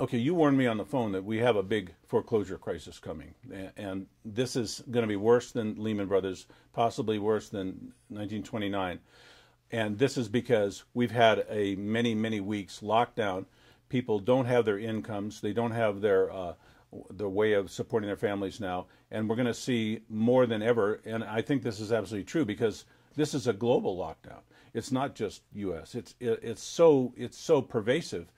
okay, you warned me on the phone that we have a big foreclosure crisis coming, and, this is going to be worse than Lehman Brothers, possibly worse than 1929. And this is because we've had a many, many weeks lockdown. People don't have their incomes, they don't have their uh, the way of supporting their families now, and we're going to see more than ever. And I think this is absolutely true because this is a global lockdown. It's not just U.S. It's it, it's so it's so pervasive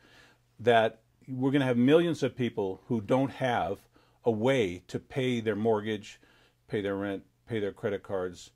that we're going to have millions of people who don't have a way to pay their mortgage, pay their rent, pay their credit cards.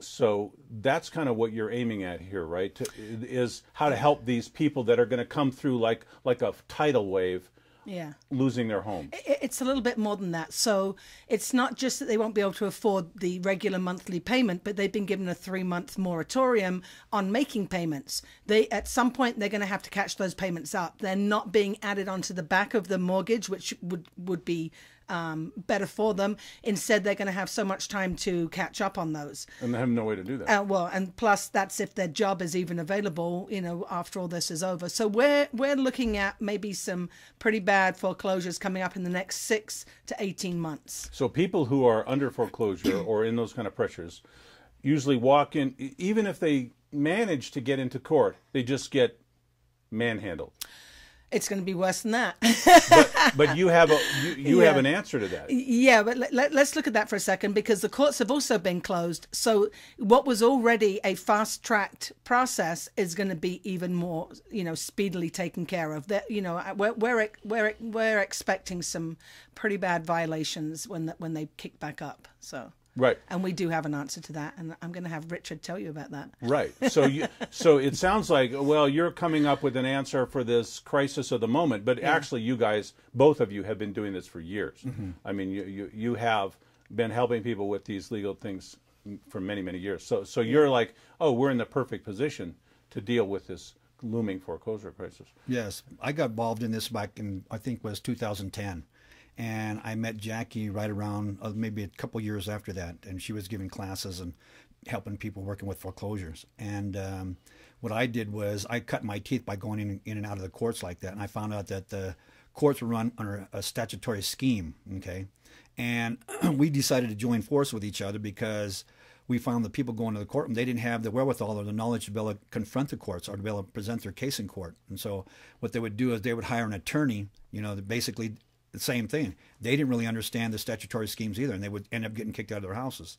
So that's kind of what you're aiming at here, right? To, is how to help these people that are going to come through like like a tidal wave yeah. losing their home. It's a little bit more than that. So it's not just that they won't be able to afford the regular monthly payment, but they've been given a three month moratorium on making payments. They at some point they're going to have to catch those payments up. They're not being added onto the back of the mortgage, which would would be um, better for them. Instead, they're going to have so much time to catch up on those. And they have no way to do that. Uh, well, and plus that's if their job is even available, you know, after all this is over. So we're we're looking at maybe some pretty bad foreclosures coming up in the next six to eighteen months. So people who are under foreclosure or in those kind of pressures usually walk in, even if they manage to get into court, they just get manhandled it's going to be worse than that. but, but, you have a you, you yeah. have an answer to that. Yeah, but let, us let, look at that for a second because the courts have also been closed. So what was already a fast tracked process is going to be even more you know speedily taken care of. That you know uh, we're we're we're, we're expecting some pretty bad violations when when they kick back up. So. Right. And we do have an answer to that, and I'm going to have Richard tell you about that. Right. So you, so it sounds like well, you're coming up with an answer for this crisis of the moment, but yeah. actually, you guys, both of you, have been doing this for years. Mm-hmm. I mean, you, you you have been helping people with these legal things for many many years. So so you're like, oh, we're in the perfect position to deal with this looming foreclosure crisis. Yes, I got involved in this back in I think was 2010. And I met Jackie right around uh, maybe a couple years after that, and she was giving classes and helping people working with foreclosures. And um, what I did was I cut my teeth by going in, in and out of the courts like that. And I found out that the courts were run under a statutory scheme. Okay. And we decided to join force with each other because we found that people going to the courtroom, they didn't have the wherewithal or the knowledge to be able to confront the courts or to be able to present their case in court. And so what they would do is they would hire an attorney, you know, basically the same thing. They didn't really understand the statutory schemes either, and they would end up getting kicked out of their houses.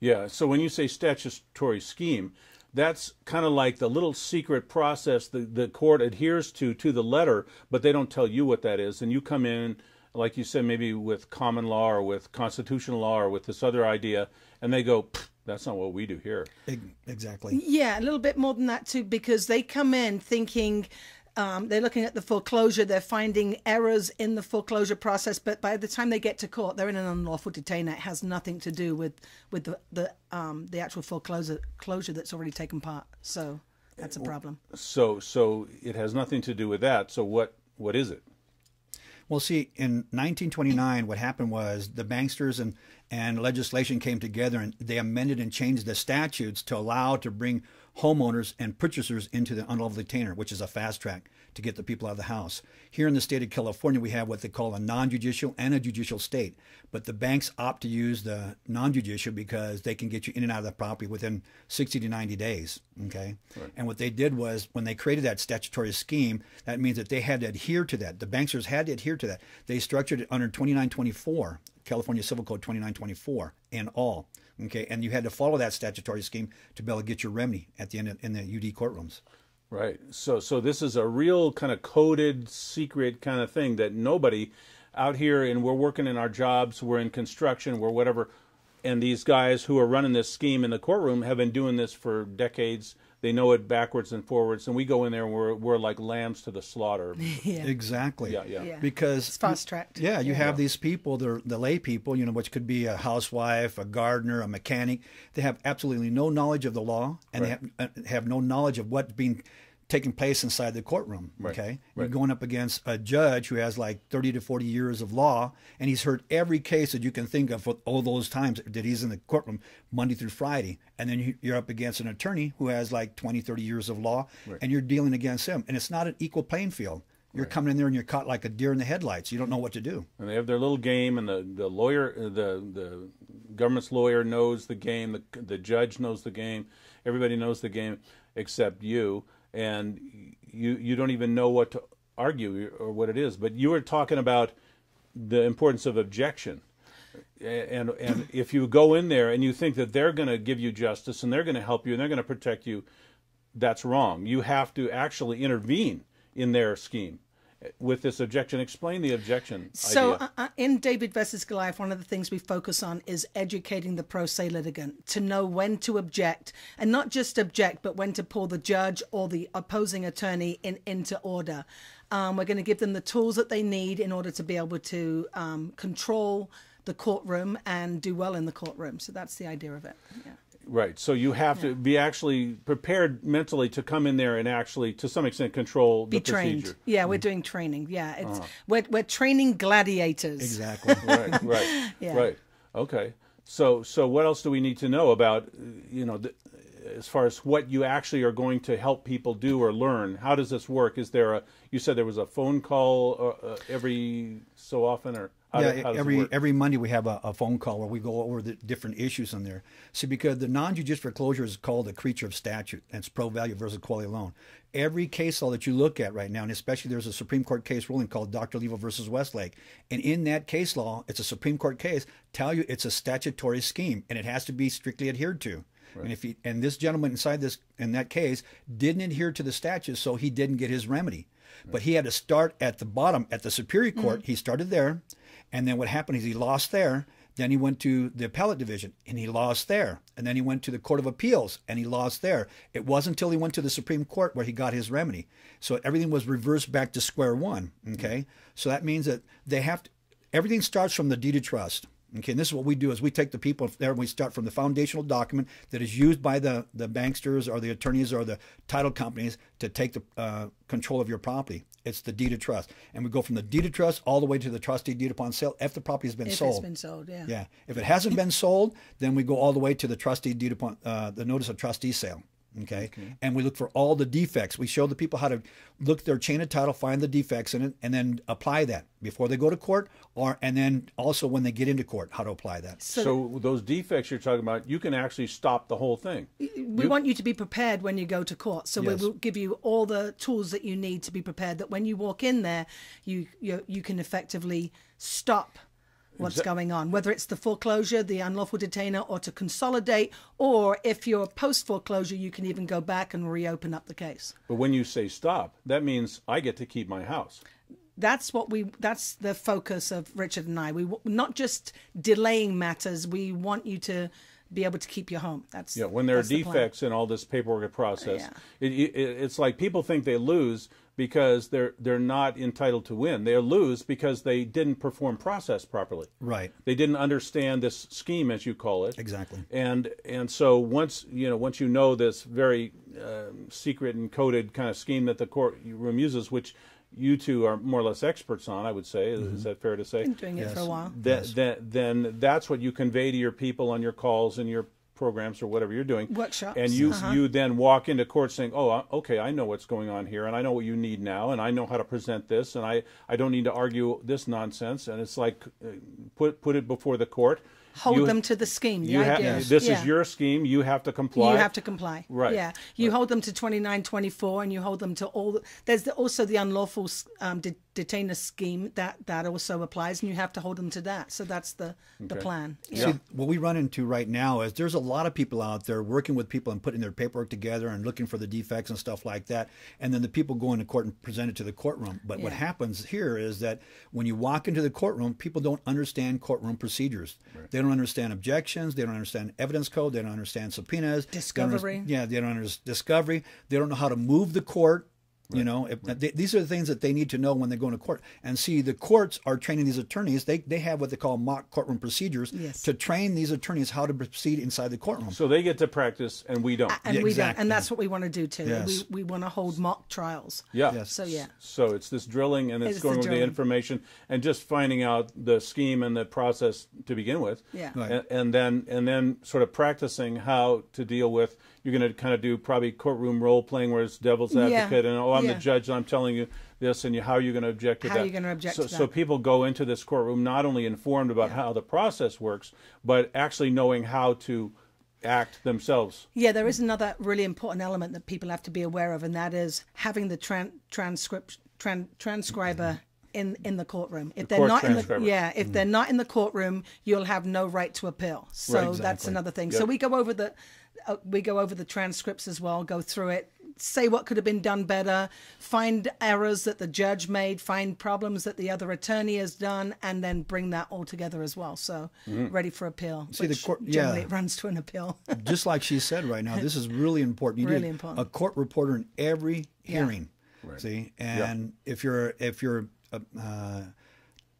Yeah. So when you say statutory scheme, that's kind of like the little secret process that the court adheres to to the letter, but they don't tell you what that is. And you come in, like you said, maybe with common law or with constitutional law or with this other idea, and they go, that's not what we do here. Exactly. Yeah, a little bit more than that, too, because they come in thinking um, they're looking at the foreclosure, they're finding errors in the foreclosure process, but by the time they get to court, they're in an unlawful detainer. It has nothing to do with with the the, um, the actual foreclosure closure that's already taken part. So that's a problem. So so it has nothing to do with that. So what what is it? Well, see, in 1929, what happened was the banksters and, and legislation came together and they amended and changed the statutes to allow to bring homeowners and purchasers into the unlevel detainer, which is a fast track to get the people out of the house. Here in the state of California, we have what they call a non judicial and a judicial state, but the banks opt to use the non judicial because they can get you in and out of the property within 60 to 90 days. Okay. Right. And what they did was when they created that statutory scheme, that means that they had to adhere to that. The banksters had to adhere to that. They structured it under 2924, California Civil Code 2924, and all. Okay, and you had to follow that statutory scheme to be able to get your remedy at the end of, in the UD courtrooms. Right. So, so this is a real kind of coded, secret kind of thing that nobody out here, and we're working in our jobs, we're in construction, we're whatever and these guys who are running this scheme in the courtroom have been doing this for decades. They know it backwards and forwards, and we go in there and we're we're like lambs to the slaughter. yeah. Exactly. Yeah, yeah. yeah. Because it's fast tracked. Yeah, you yeah. have these people, the the lay people, you know, which could be a housewife, a gardener, a mechanic. They have absolutely no knowledge of the law, and right. they have, uh, have no knowledge of what's being taking place inside the courtroom. Right. Okay, right. you're going up against a judge who has like 30 to 40 years of law, and he's heard every case that you can think of for all those times that he's in the courtroom Monday through Friday, and then you're up against an attorney who has like 20, 30 years of law, right. and you're dealing against him, and it's not an equal playing field. You're coming in there and you're caught like a deer in the headlights. You don't know what to do. And they have their little game, and the, the lawyer, the the government's lawyer knows the game. The the judge knows the game. Everybody knows the game except you and you you don't even know what to argue or what it is. But you were talking about the importance of objection. And and if you go in there and you think that they're going to give you justice and they're going to help you and they're going to protect you, that's wrong. You have to actually intervene in their scheme with this objection. Explain the objection. So, uh, uh, in David versus Goliath, one of the things we focus on is educating the pro se litigant to know when to object and not just object, but when to pull the judge or the opposing attorney in, into order. Um, we're going to give them the tools that they need in order to be able to um, control the courtroom and do well in the courtroom. So, that's the idea of it. Yeah. Right. So you have yeah. to be actually prepared mentally to come in there and actually, to some extent, control be the trained. procedure. Yeah, we're mm. doing training. Yeah, it's uh we're we're training gladiators. Exactly. right. Right. yeah. Right. Okay. So so what else do we need to know about you know the, as far as what you actually are going to help people do or learn? How does this work? Is there a you said there was a phone call uh, uh every so often or yeah, every every Monday we have a, a, phone call where we go over the different issues in there. See, because the non-judicial foreclosure is called a creature of statute, and it's pro value versus quality loan. Every case law that you look at right now, and especially there's a Supreme Court case ruling called Dr. Levo versus Westlake, and in that case law, it's a Supreme Court case, tell you it's a statutory scheme, and it has to be strictly adhered to. Right. And if he and this gentleman inside this in that case didn't adhere to the statutes, so he didn't get his remedy. Right. But he had to start at the bottom at the Superior mm-hmm. Court. Mm-hmm. He started there, and then what happened is he lost there. Then he went to the appellate division and he lost there. And then he went to the Court of Appeals and he lost there. It wasn't until he went to the Supreme Court where he got his remedy. So everything was reversed back to square one. Okay. Mm-hmm. So that means that they have to, everything starts from the deed of trust. Okay, and this is what we do is we take the people there and we start from the foundational document that is used by the, the banksters or the attorneys or the title companies to take the uh, control of your property. It's the deed of trust. And we go from the deed of trust all the way to the trustee deed upon sale if the property has been if sold. If it's been sold, yeah. Yeah. If it hasn't been sold, then we go all the way to the trustee deed upon uh, the notice of trustee sale. Okay? okay? And we look for all the defects. We show the people how to look their chain of title, find the defects in it, and then apply that before they go to court, or and then also when they get into court, how to apply that. So, so those defects you're talking about, you can actually stop the whole thing. We you, want you to be prepared when you go to court, so yes. we will give you all the tools that you need to be prepared. That when you walk in there, you you, you can effectively stop what's Exa- going on, whether it's the foreclosure, the unlawful detainer, or to consolidate, or if you're post foreclosure, you can even go back and reopen up the case. But when you say stop, that means I get to keep my house. That's what we. That's the focus of Richard and I. We not just delaying matters. We want you to be able to keep you home. That's yeah. When there are defects the in all this paperwork process, yeah. it, it, it's like people think they lose because they're they're not entitled to win. They lose because they didn't perform process properly. Right. They didn't understand this scheme, as you call it. Exactly. And and so once you know once you know this very um, secret and coded kind of scheme that the courtroom uses, which you two are more or less experts on, I would say. Mm -hmm. Is mm-hmm. that fair to say? Been doing yes. it for a while. yes. then that's what you convey to your people on your calls and your programs or whatever you're doing. Workshops. And you, uh -huh. you then walk into court saying, oh, uh, okay, I know what's going on here, and I know what you need now, and I know how to present this, and I, I don't need to argue this nonsense. And it's like, uh, put, put it before the court hold you, them to the scheme. The this yeah. is your scheme. You have to comply. You have to comply. Right. Yeah. You right. hold them to 29, 24, and you hold them to all. there's also the unlawful um, de detainer scheme that that also applies, and you have to hold them to that. So that's the okay. the plan. Yeah. See, what we run into right now is there's a lot of people out there working with people and putting their paperwork together and looking for the defects and stuff like that, and then the people go into court and present it to the courtroom. But yeah. what happens here is that when you walk into the courtroom, people don't understand courtroom procedures. Right. They they don't understand objections. They don't understand evidence code. They don't understand subpoenas. Discovery. They yeah, they don't understand discovery. They don't know how to move the court Right. You know, if, right. they, these are the things that they need to know when they go into court. And see, the courts are training these attorneys. They, they have what they call mock courtroom procedures yes. to train these attorneys how to proceed inside the courtroom. So they get to practice, and we don't. and yeah, we exactly. don't. And that's what we want to do too. Yes. We, we want to hold mock trials. Yeah. Yes. So yeah. So it's this drilling, and it's, it's going the with the information, and just finding out the scheme and the process to begin with. Yeah. Right. And, and then and then sort of practicing how to deal with you're going to kind of do probably courtroom role playing where it's devil's advocate yeah. and oh I'm yeah. the judge and I'm telling you this and you, how are you going to object to how that? How are you going to object so, to that? So people go into this courtroom not only informed about yeah. how the process works, but actually knowing how to act themselves. Yeah, there is another really important element that people have to be aware of, and that is having the tran- transcript tran- transcriber. In, in the courtroom if the they're not in the yeah if mm. they're not in the courtroom you'll have no right to appeal so right, exactly. that's another thing yep. so we go over the uh, we go over the transcripts as well, go through it, say what could have been done better, find errors that the judge made, find problems that the other attorney has done, and then bring that all together as well. So mm-hmm. ready for appeal. See the court, yeah, it runs to an appeal. Just like she said right now, this is really important. You really important. A court reporter in every hearing. Yeah. Right. See, and if you're if you're uh, uh,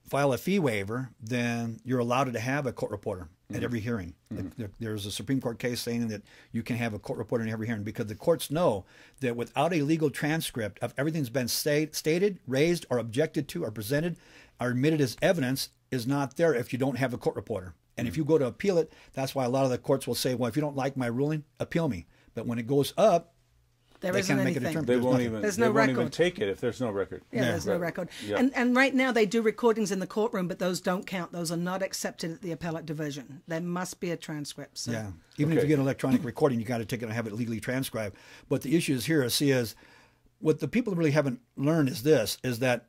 file a fee waiver, then you're allowed to have a court reporter at mm-hmm. every hearing. Mm-hmm. There's a Supreme Court case saying that you can have a court reporter in every hearing because the courts know that without a legal transcript of everything's that been state, stated, raised, or objected to, or presented, or admitted as evidence is not there if you don't have a court reporter. And mm-hmm. if mm. you go to appeal it, that's why a lot of the courts will say, well, if you don't like my ruling, appeal me. But when it goes up, there they can't make a They won't even. There's no they record. Won't even take it if there's no record. Yeah, yeah. there's no record. Yeah. And and right now they do recordings in the courtroom, but those don't count. Those are not accepted at the appellate division. There must be a transcript. So. Yeah, even okay. if you get an electronic recording, you got to take it and have it legally transcribed. But the issue here, see, is what the people really haven't learned is this: is that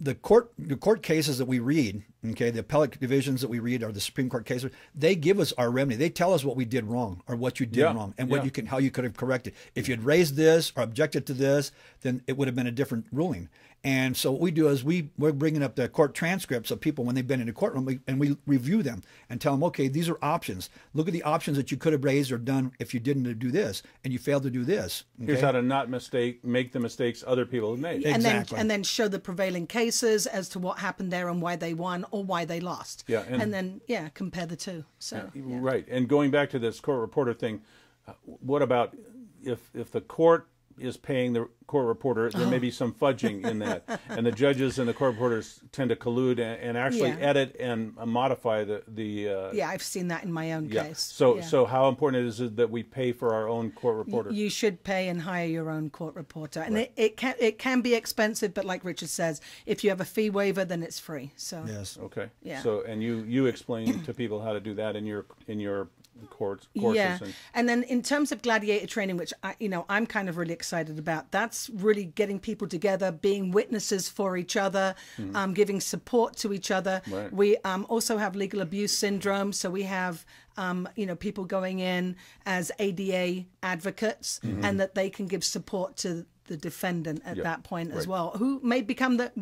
the court the court cases that we read Okay, the appellate divisions that we read are the Supreme Court cases. They give us our remedy. They tell us what we did wrong or what you did yeah, wrong and what yeah. you can how you could have corrected. If you would raised this or objected to this, then it would have been a different ruling. And so what we do is we we're bringing up the court transcripts of people when they've been in the courtroom and we review them and tell them, okay, these are options. Look at the options that you could have raised or done if you didn't do this and you failed to do this. Okay? Here's how to not mistake make the mistakes other people have made. And exactly. then and then show the prevailing cases as to what happened there and why they won or why they lost. Yeah, and, and then yeah, compare the two. So yeah, right, and going back to this court reporter thing, uh, what about if if the court is paying the court reporter, there may be oh. some fudging in that. and the judges and the court reporters tend to collude and, and actually yeah. edit and uh, modify the the. Uh, yeah, I've seen that in my own yeah. case. So yeah. so how important is it that we pay for our own court reporter? You should pay and hire your own court reporter, and right. it, it can it can be expensive, but like Richard says, if you have a fee waiver, then it's free. So yes, okay, yeah. So and you you explain to people how to do that in your in your courts, courses. Yeah, and-, and then in terms of gladiator training, which I, you know I'm kind of really excited about, that's really getting people together, being witnesses for each other, mm-hmm. um, giving support to each other. Right. We um, also have legal abuse syndrome, so we have um, you know people going in as ADA advocates, mm-hmm. and that they can give support to the defendant at that point right. as well, who may become the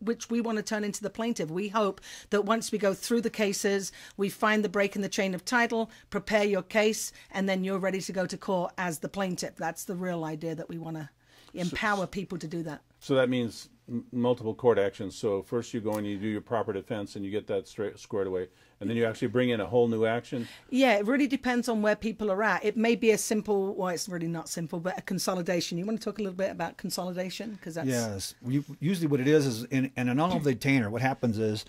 which we want to turn into the plaintiff. We hope that once we go through the cases, we find the break in the chain of title, prepare your case, and then you're ready to go to court as the plaintiff. That's the real idea that we want to empower so, people to do that. So that means multiple court actions. So first you go and you do your proper defense and you get that straight squared away, and then you actually bring in a whole new action. Yeah, it really depends on where people are at. It may be a simple, well, it's really not simple, but a consolidation. You want to talk a little bit about consolidation because that's yes. You, usually, what it is is in, in an unlawful detainer, what happens is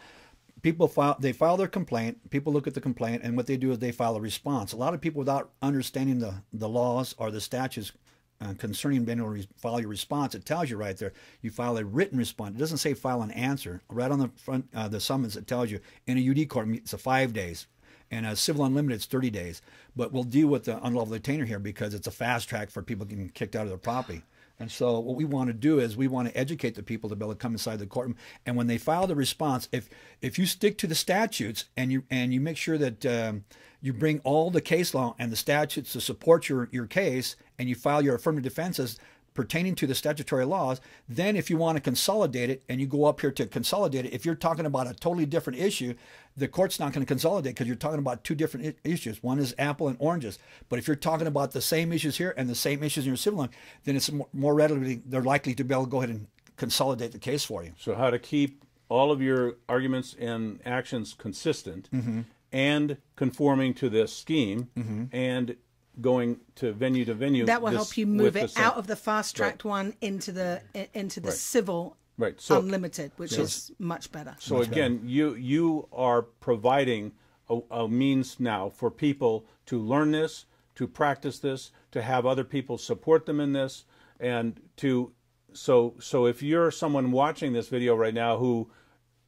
people file they file their complaint people look at the complaint and what they do is they file a response a lot of people without understanding the the laws or the statutes uh, concerning manual re- file your response, it tells you right there. You file a written response. It doesn't say file an answer. Right on the front, uh, the summons, it tells you. In a UD court, it's a five days. And a civil unlimited it's 30 days. But we'll deal with the unlawful detainer here because it's a fast track for people getting kicked out of their property. And so what we want to do is we want to educate the people to be able to come inside the courtroom. And when they file the response, if if you stick to the statutes and you and you make sure that um, you bring all the case law and the statutes to support your your case and you file your affirmative defenses pertaining to the statutory laws, then if you want to consolidate it and you go up here to consolidate it, if you're talking about a totally different issue, the court's not going to consolidate because you're talking about two different issues. One is apple and oranges. But if you're talking about the same issues here and the same issues in your civil law, then it's more readily, they're likely to be able to go ahead and consolidate the case for you. So how to keep all of your arguments and actions consistent mm -hmm. and conforming to this scheme mm -hmm. and going to venue to venue. That will this, help you move it out of the fast tracked right. one into the into the right. civil right. So, unlimited, which is much better. So much again, better. you you are providing a, a means now for people to learn this, to practice this, to have other people support them in this, and to so so if you're someone watching this video right now who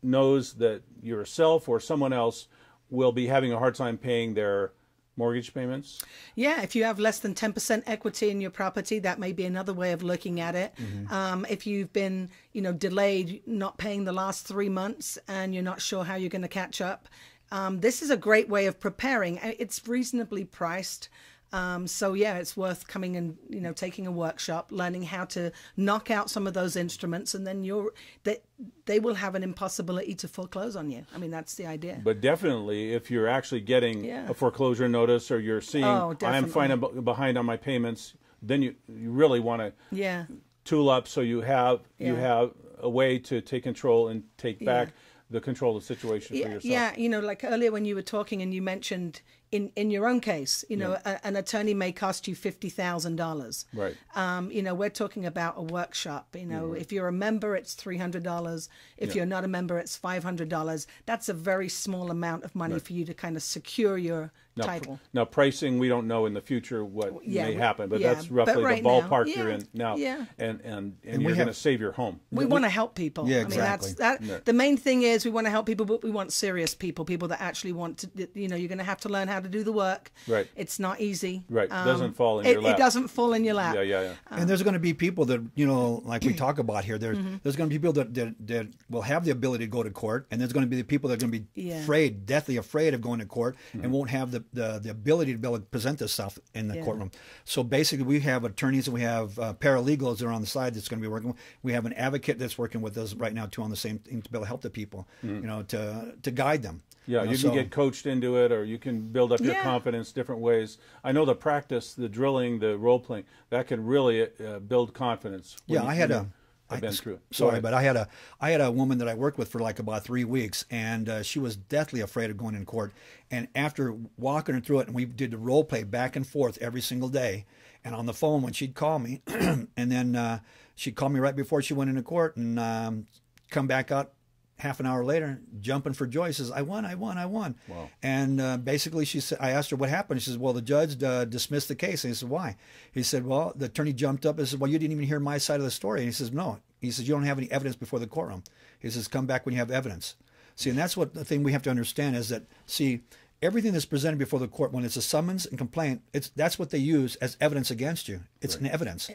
knows that yourself or someone else will be having a hard time paying their mortgage payments? Yeah, if you have less than 10% equity in your property, that may be another way of looking at it. Mm-hmm. Um, if you've been, you know, delayed not paying the last three months and you're not sure how you're going to catch up, um, this is a great way of preparing. Uh, it's reasonably priced. Um, so yeah, it's worth coming and you know taking a workshop, learning how to knock out some of those instruments, and then you're they they will have an impossibility to foreclose on you. I mean that's the idea. But definitely, if you're actually getting yeah. a foreclosure notice or you're seeing oh, I'm finding behind on my payments, then you you really want to yeah tool up so you have yeah. you have a way to take control and take back. Yeah the control of the situation yeah, for yourself. Yeah, you know, like earlier when you were talking and you mentioned, in in your own case, you know, yeah. a, an attorney may cost you fifty thousand dollars. Right. Um, you know, we're talking about a workshop. You know, mm-hmm. if you're a member, it's three hundred dollars. If yeah. you're not a member, it's five hundred dollars. That's a very small amount of money right. for you to kind of secure your now, title. Pr- now, pricing, we don't know in the future what yeah, may happen, but that's roughly but right the ballpark now, you're in now. Yeah. And and and, and you're going to save your home. We, we want to help people. Yeah, exactly. I mean, that's, that, The main thing is we want to help people, but we want serious people, people that actually want to. You know, you're going to have to learn how to do the work. Right. It's not easy. Right. Um, doesn't fall in it, your lap. It doesn't fall in your lap. Yeah, yeah, yeah. Um, and there's going to be people that you know, like we talk about here. There's mm-hmm. there's going to be people that, that, that will have the ability to go to court, and there's going to be the people that are going to be yeah. afraid, deathly afraid of going to court, mm-hmm. and won't have the, the the ability to be able to present this stuff in the yeah. courtroom. So basically, we have attorneys and we have uh, paralegals that are on the side that's going to be working. We have an advocate that's working with us right now too on the same thing to be able to help the people, mm-hmm. you know, to to guide them. Yeah, you, know, you can so. get coached into it, or you can build up your yeah. confidence different ways. I know the practice, the drilling, the role playing that can really uh, build confidence. Yeah, you, I had a. I've been through. Sorry, but I had a I had a woman that I worked with for like about three weeks, and uh, she was deathly afraid of going in court. And after walking her through it, and we did the role play back and forth every single day, and on the phone when she'd call me, and then uh, she'd call me right before she went into court, and um, come back out half an hour later, jumping for joy, says, "I won! I won! I won!" Wow. And uh, basically, she said, "I asked her what happened." She says, "Well, the judge uh, dismissed the case." And he said, "Why?" He said, "Well, the attorney jumped up and said, "Well, you didn't even hear my side of the story." And he says, "No." He says, "You don't have any evidence before the courtroom." He says, "Come back when you have evidence." See, and that's what the thing we have to understand is that see everything that's presented before the court when it's a summons and complaint, it's that's what they use as evidence against you. It's right. an evidence.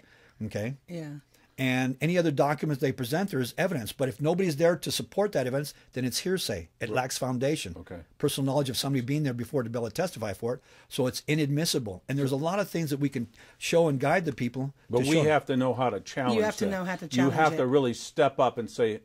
Okay. Yeah and any other documents they present there is evidence. But if nobody's there to support that evidence, then it's hearsay. It right. lacks foundation. Okay. Personal knowledge of somebody being there before to be able to testify for it, so it's inadmissible. And there's a lot of things that we can show and guide the people. But we have to know how to challenge. You have that. to know how to challenge. You have it. to really step up and say,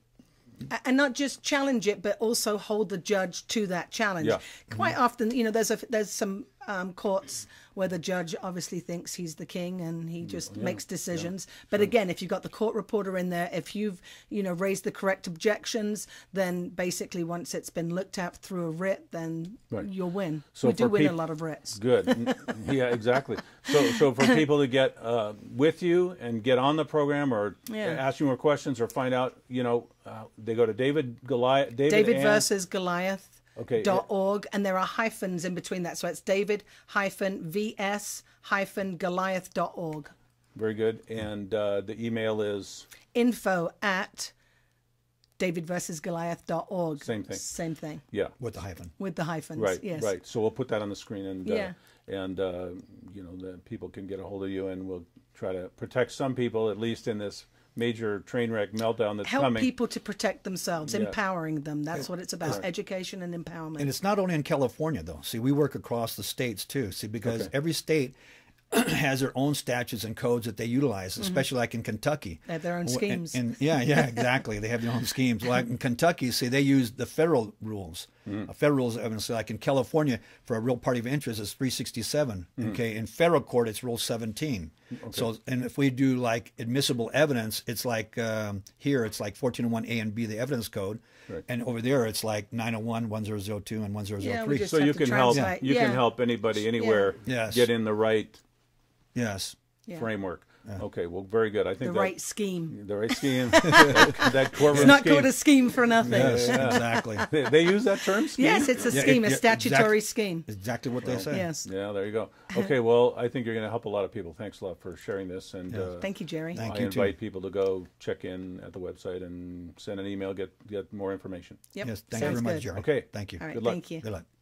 and not just challenge it but also hold the judge to that challenge yeah. quite mm -hmm. often you know there's a there's some um, courts where the judge obviously thinks he's the king and he mm, just yeah, makes decisions. Yeah, but sure. again, if you've got the court reporter in there, if you've you know raised the correct objections, then basically once it's been looked at through a writ, then right. you'll win. So we do win a lot of writs. Good, yeah, exactly. So so for people to get uh, with you and get on the program or yeah. ask you more questions or find out, you know, uh, they go to David Goliath. David, David versus Goliath okay, dot yeah. org, and there are hyphens in between that, so it's David hyphen vs hyphen Goliath dot org. Very good, and uh, the email is info at org. Same thing. Same thing. Yeah. With the hyphen. With the hyphens. Right. Yes. Right. So we'll put that on the screen and uh, yeah. Uh, and uh, you know the people can get a hold of you and we'll try to protect some people at least in this major train wreck meltdown that's Help coming. people to protect themselves, yeah. empowering them. That's what it's about: right. education and empowerment. And it's not only in California though. See, we work across the states too. See, because okay. every state has their own statutes and codes that they utilize, mm-hmm. especially mm-hmm. like in Kentucky. They have their own schemes. And, and yeah, yeah, exactly. they have their own schemes. Like in Kentucky, see, they use the federal rules. Mm. Uh, federal rules, I like in California, for a real party of interest, it's 367. Mm. Mm-hmm. Okay, in federal court, it's Rule 17. Okay. So, and if we do like admissible evidence, it's like um, here it's like 1401 A and B, the evidence code, right. and over there it's like 901, 1002, and 1003. Yeah, so you can help yeah. you yeah. can help anybody anywhere yes. get in the right yes framework. Uh, okay, well, very good. I think the that, right scheme. The right scheme. that, that Corvus it's not scheme. called a scheme for nothing. Yes, yeah. exactly. They, they, use that term. Scheme? Yes, it's a yeah, scheme, it, a statutory exactly, scheme. Exactly what they say. Yes. Yeah, there you go. Okay, well, I think you're going to help a lot of people. Thanks a lot for sharing this. And yeah. uh, thank you, Jerry. Thank I you invite too. people to go check in at the website and send an email, get get more information. Yep. Yes. Thank Sounds you very good. much, Jerry. Okay. Thank you. All right, good luck. Thank you. Good luck.